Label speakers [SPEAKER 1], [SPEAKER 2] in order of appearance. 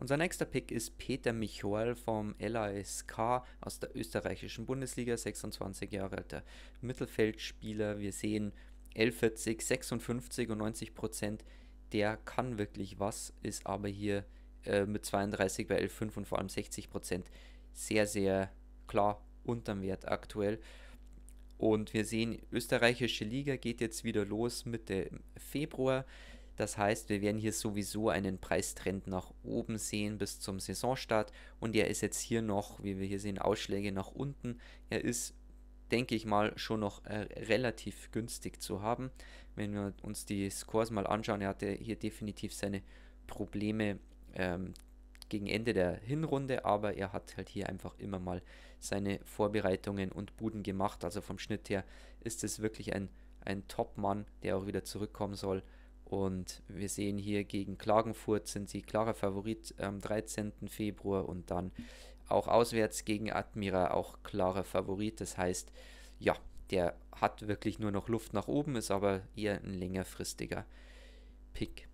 [SPEAKER 1] Unser nächster Pick ist Peter Michoel vom LASK aus der österreichischen Bundesliga, 26 Jahre alter Mittelfeldspieler. Wir sehen 11,40, 56 und 90 Prozent. Der kann wirklich was, ist aber hier äh, mit 32 bei 11,5 und vor allem 60 Prozent sehr, sehr klar unterm Wert aktuell. Und wir sehen, österreichische Liga geht jetzt wieder los Mitte Februar. Das heißt, wir werden hier sowieso einen Preistrend nach oben sehen bis zum Saisonstart und er ist jetzt hier noch, wie wir hier sehen, Ausschläge nach unten. Er ist, denke ich mal, schon noch äh, relativ günstig zu haben. Wenn wir uns die Scores mal anschauen, er hatte hier definitiv seine Probleme ähm, gegen Ende der Hinrunde, aber er hat halt hier einfach immer mal seine Vorbereitungen und Buden gemacht. Also vom Schnitt her ist es wirklich ein, ein Top-Mann, der auch wieder zurückkommen soll. Und wir sehen hier gegen Klagenfurt sind sie klarer Favorit am 13. Februar und dann auch auswärts gegen Admira auch klarer Favorit. Das heißt, ja, der hat wirklich nur noch Luft nach oben, ist aber eher ein längerfristiger Pick.